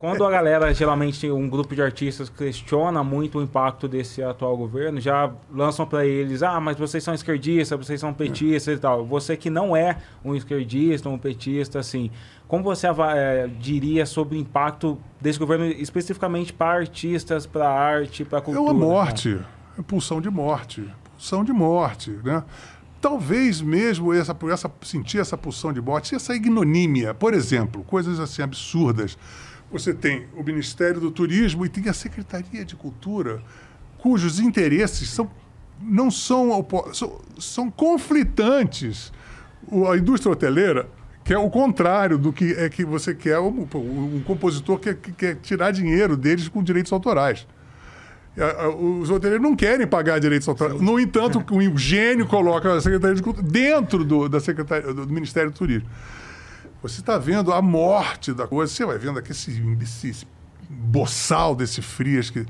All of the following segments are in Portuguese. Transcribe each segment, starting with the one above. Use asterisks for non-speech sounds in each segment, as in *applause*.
Quando a galera, geralmente um grupo de artistas questiona muito o impacto desse atual governo, já lançam para eles: "Ah, mas vocês são esquerdistas, vocês são petistas e tal". Você que não é um esquerdista, um petista assim, como você é, diria sobre o impacto desse governo especificamente para artistas, para arte, para cultura? É uma morte, né? pulsão de morte, pulsão de morte, né? talvez mesmo essa, essa sentir essa pulsão de morte, essa ignomínia, por exemplo, coisas assim absurdas você tem o Ministério do Turismo e tem a Secretaria de Cultura, cujos interesses são, não são, são, são conflitantes. O, a indústria hoteleira que é o contrário do que é que você quer um, um compositor que quer, quer tirar dinheiro deles com direitos autorais. Os hoteleiros não querem pagar direitos autorais. No entanto, o gênio coloca a Secretaria de Cultura dentro do, da Secretaria, do Ministério do Turismo. Você está vendo a morte da coisa, você vai vendo aqui esse, esse boçal desse Frias, que,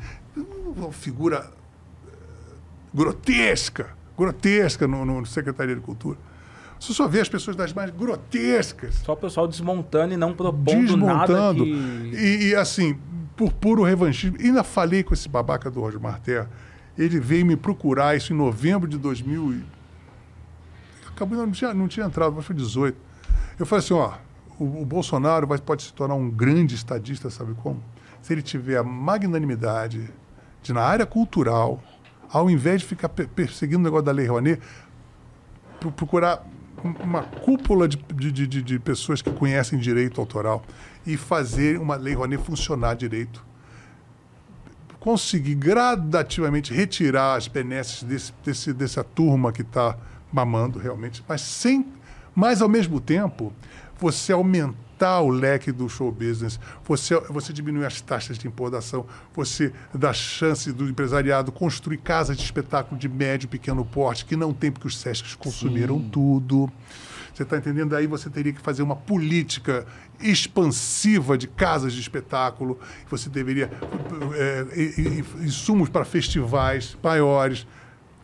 uma figura eh, grotesca, grotesca no, no Secretaria de Cultura. Você só vê as pessoas das mais grotescas. Só o pessoal desmontando e não propondo desmontando. nada. Que... E, assim, por puro revanchismo. ainda falei com esse babaca do Roger Martel. Ele veio me procurar isso em novembro de 2000. E... Acabou, não tinha, não tinha entrado, mas foi 18 eu falei assim, ó, o, o Bolsonaro vai, pode se tornar um grande estadista, sabe como? Se ele tiver a magnanimidade de, na área cultural, ao invés de ficar perseguindo o negócio da Lei Rouanet, procurar uma cúpula de, de, de, de, pessoas que conhecem direito autoral e fazer uma lei Rouanet funcionar direito. Conseguir gradativamente retirar as benesses desse, desse, dessa turma que está mamando realmente, mas sem mas, ao mesmo tempo, você aumentar o leque do show business, você, você diminuir as taxas de importação, você dá chance do empresariado construir casas de espetáculo de médio e pequeno porte, que não tem porque os SESCs consumiram Sim. tudo. Você está entendendo? Aí você teria que fazer uma política expansiva de casas de espetáculo, você deveria. É, insumos para festivais maiores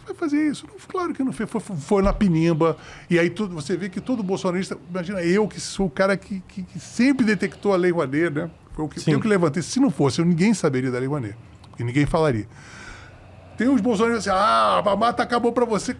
vai fazer isso? Claro que não fez. Foi, foi na pinimba. E aí tudo, você vê que todo bolsonarista. Imagina eu, que sou o cara que, que, que sempre detectou a Lei Rouanet, né? Foi o que, eu que levantei. Se não fosse, eu, ninguém saberia da Lei Rouanet. E ninguém falaria. Tem uns bolsonaristas assim, ah, a mata acabou pra você.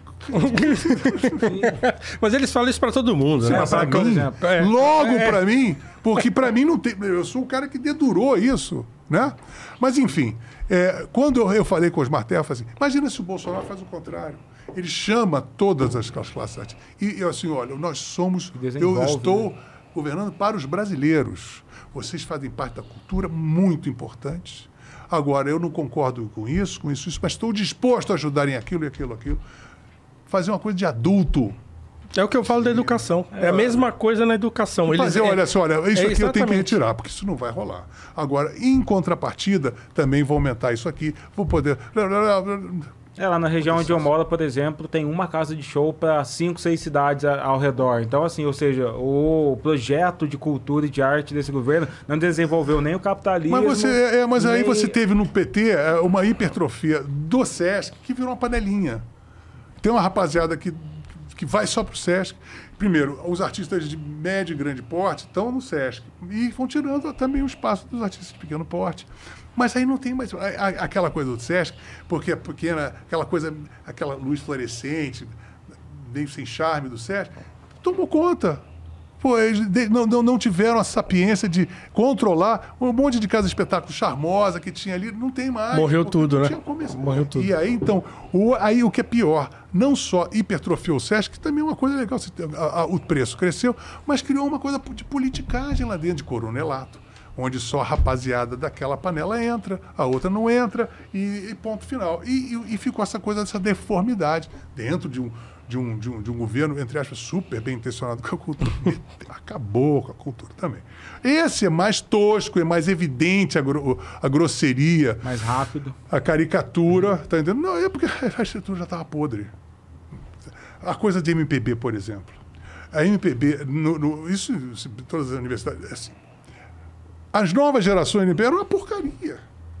*laughs* mas eles falam isso pra todo mundo, Sim, né? Pra pra mim, é. Logo é. pra mim, porque pra mim não tem. Eu sou o cara que dedurou isso, né? Mas enfim, é, quando eu, eu, falei com os Martel, eu falei assim, imagina se o Bolsonaro faz o contrário. Ele chama todas as classes artes. E eu assim, olha, nós somos. Eu né? estou né? governando para os brasileiros. Vocês fazem parte da cultura muito importante Agora, eu não concordo com isso, com isso, isso, mas estou disposto a ajudar em aquilo e aquilo, aquilo. Fazer uma coisa de adulto. É o que eu falo da educação. É a mesma coisa na educação. Eles, Fazer, é olha só, olha, isso é, aqui eu tenho que retirar, porque isso não vai rolar. Agora, em contrapartida, também vou aumentar isso aqui, vou poder. É, lá na região onde eu moro, por exemplo, tem uma casa de show para cinco, seis cidades ao redor. Então, assim, ou seja, o projeto de cultura e de arte desse governo não desenvolveu nem o capitalismo. Mas, você, é, é mas nem... aí você teve no PT é, uma hipertrofia do SESC que virou uma panelinha. Tem uma rapaziada que que vai só para o SESC. Primeiro, os artistas de médio e grande porte estão no SESC e vão tirando também o espaço dos artistas de pequeno porte. Mas aí não tem mais aquela coisa do SESC, porque a pequena, aquela coisa, aquela luz fluorescente, meio sem charme do SESC, tomou conta. Pô, eles de, não, não, não, tiveram a sapiência de controlar um monte de casa de espetáculo charmosa que tinha ali, não tem mais. Morreu tudo, né? Morreu tudo. E aí, então, o, aí o que é pior, não só hipertrofiou o SESC, que também é uma coisa legal, a, a, o preço cresceu, mas criou uma coisa de politicagem lá dentro, de coronelato onde só a rapaziada daquela panela entra, a outra não entra, e, e ponto final. E, e, e, ficou essa coisa dessa deformidade dentro de um, de um, de um, de um governo, entre aspas, super bem intencionado com a cultura, *laughs* acabou com a cultura também. Esse é mais tosco, é mais evidente a, gro a grosseria. Mais rápido. A caricatura, uhum. tá entendendo? Não, é porque a estrutura já estava podre. A coisa de MPB, por exemplo. A MPB, no, no, isso todas as universidades, é assim. As novas gerações de MPB eram uma porcaria.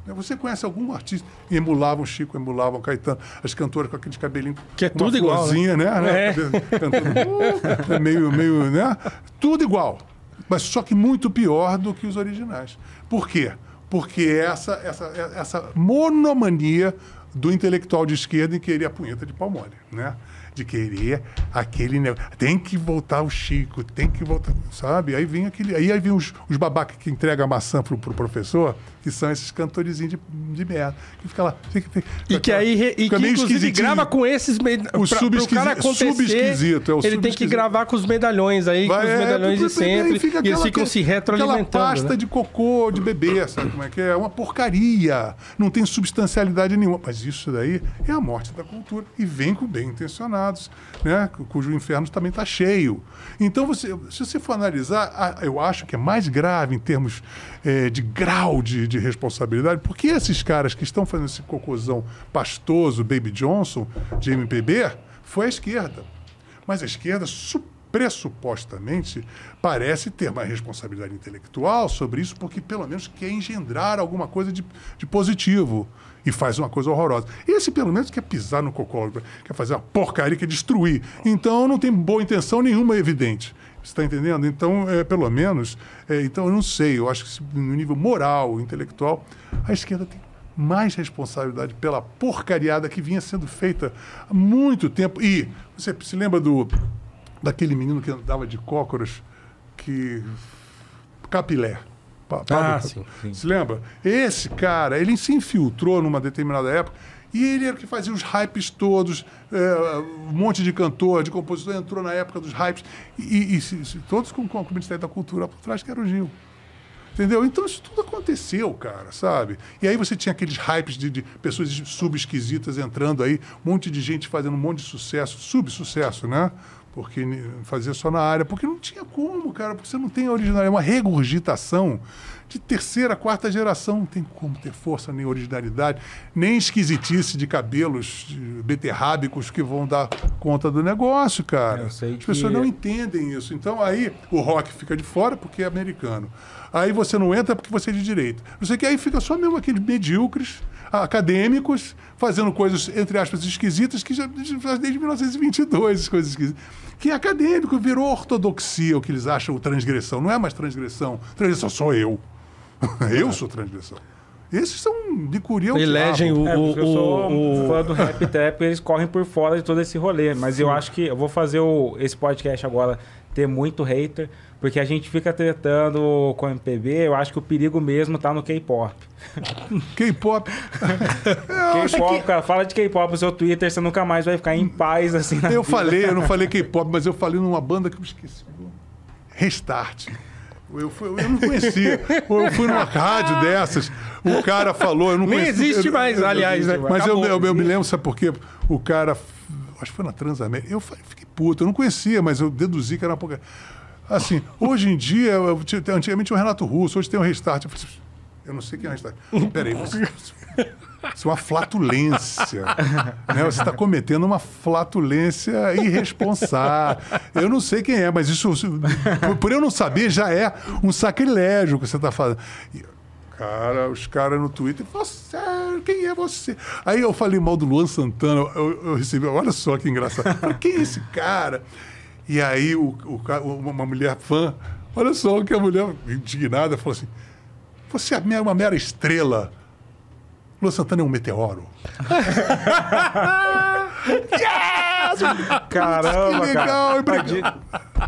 Né? Você conhece algum artista? E emulavam Chico, emulavam Caetano, as cantoras com aquele cabelinho. Que é tudo igual. Né? né? É. Cantando, uh, né? meio, meio, né? Tudo igual. Mas só que muito pior do que os originais. Por quê? Porque essa, essa, essa monomania do intelectual de esquerda em querer a punheta de Palmone, né? De querer aquele negócio. Tem que voltar o Chico, tem que voltar, sabe? Aí vem aquele. Aí, aí vem os, os babacas que entregam a maçã pro, pro professor, que são esses cantorizinhos de, de merda. Que fica lá. Fica, fica, e que aí re, e que, inclusive grava com esses. Me... O subesquisito. sub é o ele sub tem que gravar com os medalhões aí, Vai, com os é, medalhões é, de sempre. Fica aquela, e eles ficam se retroalimentando. Aquela pasta né? de cocô de bebê, sabe como é que é? É uma porcaria. Não tem substancialidade nenhuma. Mas isso daí é a morte da cultura. E vem com bem intencionados, né? cujo inferno também está cheio. Então, você, se você for analisar, eu acho que é mais grave em termos é, de grau de, de responsabilidade, porque esses caras que estão fazendo esse cocôzão pastoso, Baby Johnson, de MPB, foi a esquerda. Mas a esquerda super pressupostamente parece ter mais responsabilidade intelectual sobre isso, porque pelo menos quer engendrar alguma coisa de, de positivo e faz uma coisa horrorosa. Esse pelo menos quer pisar no cocô, quer fazer uma porcaria, quer destruir. Então não tem boa intenção nenhuma evidente. Você está entendendo? Então, é, pelo menos, é, então eu não sei, eu acho que no nível moral, intelectual, a esquerda tem mais responsabilidade pela porcariada que vinha sendo feita há muito tempo. E você se lembra do daquele menino que andava de cócoras, que. Capilé. Pa ah, Pablo, ah, sim, sim. Se lembra? Esse cara, ele se infiltrou numa determinada época e ele era que fazia os hypes todos, é, um monte de cantor, de compositor, entrou na época dos hypes, e, e se, todos com, com o Ministério da Cultura por trás, que era o Gil. Entendeu? Então isso tudo aconteceu, cara, sabe? E aí você tinha aqueles hypes de, de pessoas subesquisitas entrando aí, um monte de gente fazendo um monte de sucesso, subsucesso, né? porque fazia só na área, porque não tinha como, cara, porque você não tem a originalidade, é uma regurgitação de terceira, quarta geração. Não tem como ter força, nem originalidade, nem esquisitice de cabelos beterrábicos que vão dar conta do negócio, cara. As que... pessoas não entendem isso. Então aí o rock fica de fora porque é americano. Aí você não entra porque você é de direito. Não sei que aí fica só mesmo aqueles medíocres acadêmicos fazendo coisas entre aspas esquisitas que já faz desde 1922 coisas esquisitas que é acadêmico virou ortodoxia, o que eles acham transgressão. Não é mais transgressão. Transgressão sou eu. *laughs* eu sou transgressão. Esses são de curião Elegem o, é, o, Eu sou o, o... fã do Rap trap, eles correm por fora de todo esse rolê. Mas Sim. eu acho que eu vou fazer o, esse podcast agora ter muito hater, porque a gente fica tretando com o MPB. Eu acho que o perigo mesmo tá no K-pop. *laughs* K-pop? *laughs* K-pop, cara. Fala de K-pop no seu Twitter, você nunca mais vai ficar em paz assim. eu vida. falei, eu não falei K-pop, mas eu falei numa banda que eu esqueci. Restart. Eu, fui, eu não conhecia. eu fui numa rádio *laughs* ah. dessas, o cara falou, eu não Nem conhecia. existe mais, aliás, né? Mas eu, eu, eu, me lembro, sabe por quê? O cara, acho que foi na Transamérica, eu fiquei puto, eu não conhecia, mas eu deduzi que era uma pouca. Assim, hoje em dia, antigamente tinha o Renato Russo, hoje tem o Restart. Eu falei, assim, eu não sei quem é está. Peraí, você. Isso é uma flatulência. né? Você está cometendo uma flatulência irresponsável. Eu não sei quem é, mas isso, por eu não saber, já é um sacrilégio que você está fazendo. cara, os caras no Twitter, você, quem é você? Aí eu falei mal do Luan Santana, eu, eu recebi, olha só que engraçado. quem é esse cara? E aí o, o, uma mulher fã, olha só que a mulher indignada falou assim você é uma mera estrela. Luan Santana é um meteoro. *laughs* *laughs* yes! Caramba, que legal, cara.